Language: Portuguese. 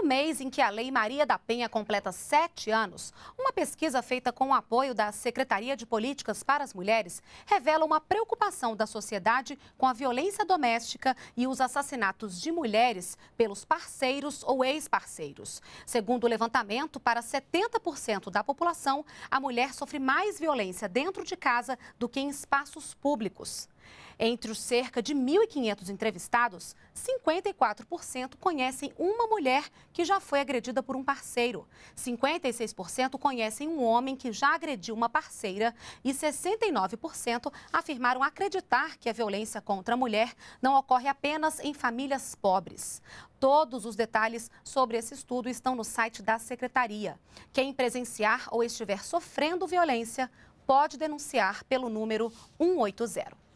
No mês em que a Lei Maria da Penha completa sete anos, uma pesquisa feita com o apoio da Secretaria de Políticas para as Mulheres revela uma preocupação da sociedade com a violência doméstica e os assassinatos de mulheres pelos parceiros ou ex-parceiros. Segundo o levantamento, para 70% da população, a mulher sofre mais violência dentro de casa do que em espaços públicos. Entre os cerca de 1.500 entrevistados, 54% conhecem uma mulher que já foi agredida por um parceiro, 56% conhecem um homem que já agrediu uma parceira e 69% afirmaram acreditar que a violência contra a mulher não ocorre apenas em famílias pobres. Todos os detalhes sobre esse estudo estão no site da Secretaria. Quem presenciar ou estiver sofrendo violência pode denunciar pelo número 180.